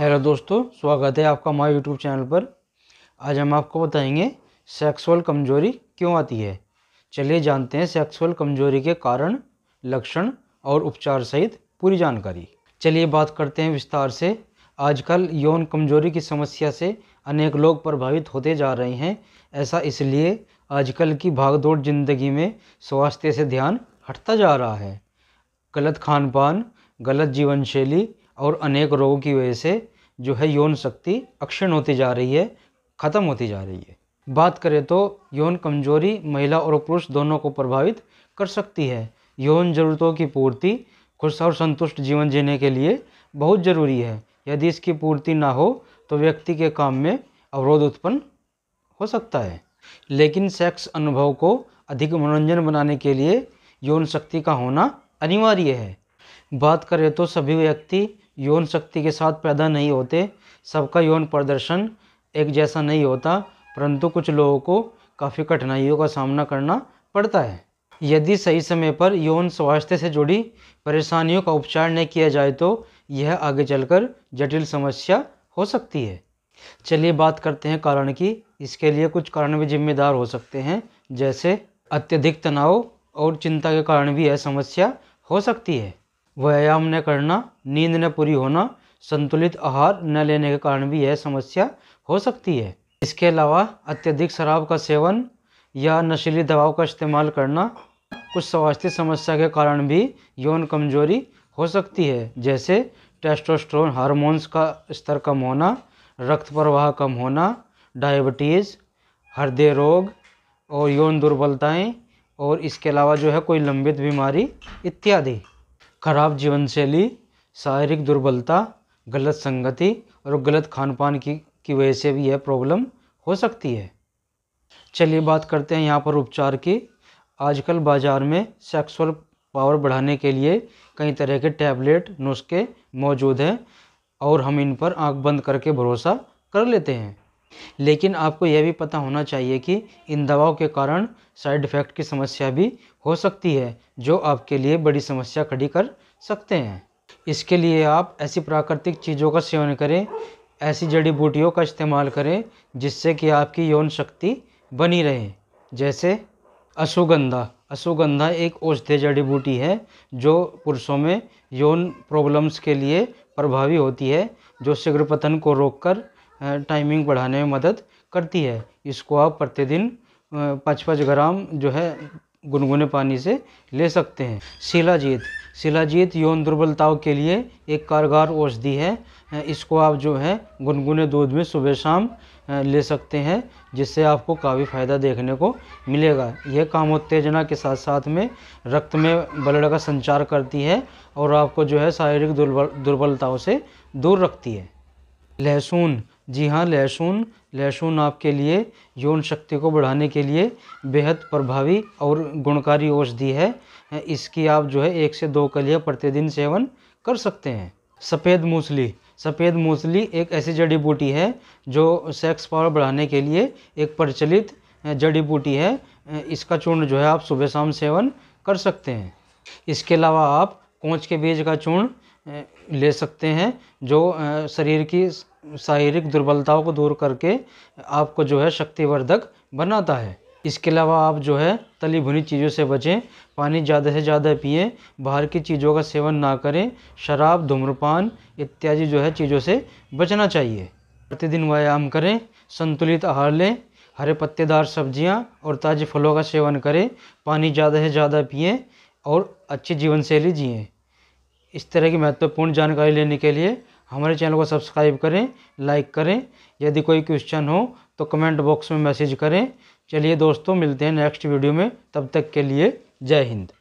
hello दोस्तों स्वागत है आपका हमारे यूट्यूब चैनल पर आज हम आपको बताएंगे सेक्सुअल कमजोरी क्यों आती है चलिए जानते हैं सेक्सुअल कमजोरी के कारण लक्षण और उपचार सहित पूरी जानकारी चलिए बात करते हैं विस्तार से आजकल यौन कमजोरी की समस्या से अनेक लोग प्रभावित होते जा रहे हैं ऐसा इसलिए आजकल की भागदौड़ जिंदगी में स्वास्थ्य से ध्यान हटता जा रहा है गलत खान पान गलत जीवन शैली और अनेक रोगों की वजह से जो है यौन शक्ति अक्षीण होती जा रही है ख़त्म होती जा रही है बात करें तो यौन कमजोरी महिला और पुरुष दोनों को प्रभावित कर सकती है यौन जरूरतों की पूर्ति खुश और संतुष्ट जीवन जीने के लिए बहुत ज़रूरी है यदि इसकी पूर्ति ना हो तो व्यक्ति के काम में अवरोध उत्पन्न हो सकता है लेकिन सेक्स अनुभव को अधिक मनोरंजन बनाने के लिए यौन शक्ति का होना अनिवार्य है बात करें तो सभी व्यक्ति यौन शक्ति के साथ पैदा नहीं होते सबका यौन प्रदर्शन एक जैसा नहीं होता परंतु कुछ लोगों को काफ़ी कठिनाइयों का सामना करना पड़ता है यदि सही समय पर यौन स्वास्थ्य से जुड़ी परेशानियों का उपचार नहीं किया जाए तो यह आगे चलकर जटिल समस्या हो सकती है चलिए बात करते हैं कारण की इसके लिए कुछ कारण भी जिम्मेदार हो सकते हैं जैसे अत्यधिक तनाव और चिंता के कारण भी यह समस्या हो सकती है व्यायाम न करना नींद न पूरी होना संतुलित आहार न लेने के कारण भी यह समस्या हो सकती है इसके अलावा अत्यधिक शराब का सेवन या नशीली दवाओं का इस्तेमाल करना कुछ स्वास्थ्य समस्या के कारण भी यौन कमजोरी हो सकती है जैसे टेस्टोस्टेरोन हार्मोन्स का स्तर कम होना रक्त प्रवाह कम होना डायबिटीज़ हृदय रोग और यौन दुर्बलताएं और इसके अलावा जो है कोई लंबित बीमारी इत्यादि खराब जीवन शैली शारीरिक दुर्बलता गलत संगति और गलत खान पान की की वजह से भी यह प्रॉब्लम हो सकती है चलिए बात करते हैं यहाँ पर उपचार की आजकल बाज़ार में सेक्सुअल पावर बढ़ाने के लिए कई तरह के टैबलेट नुस्खे मौजूद हैं और हम इन पर आंख बंद करके भरोसा कर लेते हैं लेकिन आपको यह भी पता होना चाहिए कि इन दवाओं के कारण साइड इफ़ेक्ट की समस्या भी हो सकती है जो आपके लिए बड़ी समस्या खड़ी कर सकते हैं इसके लिए आप ऐसी प्राकृतिक चीज़ों का सेवन करें ऐसी जड़ी बूटियों का इस्तेमाल करें जिससे कि आपकी यौन शक्ति बनी रहे जैसे अश्वगंधा अश्वगंधा एक औषधीय जड़ी बूटी है जो पुरुषों में यौन प्रॉब्लम्स के लिए प्रभावी होती है जो शीघ्र पतन को रोककर टाइमिंग बढ़ाने में मदद करती है इसको आप प्रतिदिन पाँच पाँच ग्राम जो है गुनगुने पानी से ले सकते हैं शिलाजीत शिलाजीत यौन दुर्बलताओं के लिए एक कारगर औषधि है इसको आप जो है गुनगुने दूध में सुबह शाम ले सकते हैं जिससे आपको काफ़ी फ़ायदा देखने को मिलेगा यह कामोत्तेजना के साथ साथ में रक्त में ब्लड का संचार करती है और आपको जो है शारीरिक दुर्बल दुर्बलताओं से दूर रखती है लहसुन जी हाँ लहसुन लहसुन आपके लिए यौन शक्ति को बढ़ाने के लिए बेहद प्रभावी और गुणकारी औषधि है इसकी आप जो है एक से दो कलियाँ प्रतिदिन सेवन कर सकते हैं सफ़ेद मूसली सफ़ेद मूसली एक ऐसी जड़ी बूटी है जो सेक्स पावर बढ़ाने के लिए एक प्रचलित जड़ी बूटी है इसका चूर्ण जो है आप सुबह शाम सेवन कर सकते हैं इसके अलावा आप कोंच के बीज का चूर्ण ले सकते हैं जो शरीर की शारीरिक दुर्बलताओं को दूर करके आपको जो है शक्तिवर्धक बनाता है इसके अलावा आप जो है तली भुनी चीज़ों से बचें पानी ज़्यादा से ज़्यादा पिए बाहर की चीज़ों का सेवन ना करें शराब धूम्रपान इत्यादि जो है चीज़ों से बचना चाहिए प्रतिदिन व्यायाम करें संतुलित आहार लें हरे पत्तेदार सब्जियां और ताजे फलों का सेवन करें पानी ज़्यादा से ज़्यादा पिए और अच्छी जीवन शैली जिए इस तरह की महत्वपूर्ण जानकारी लेने के लिए हमारे चैनल को सब्सक्राइब करें लाइक करें यदि कोई क्वेश्चन हो तो कमेंट बॉक्स में मैसेज करें चलिए दोस्तों मिलते हैं नेक्स्ट वीडियो में तब तक के लिए जय हिंद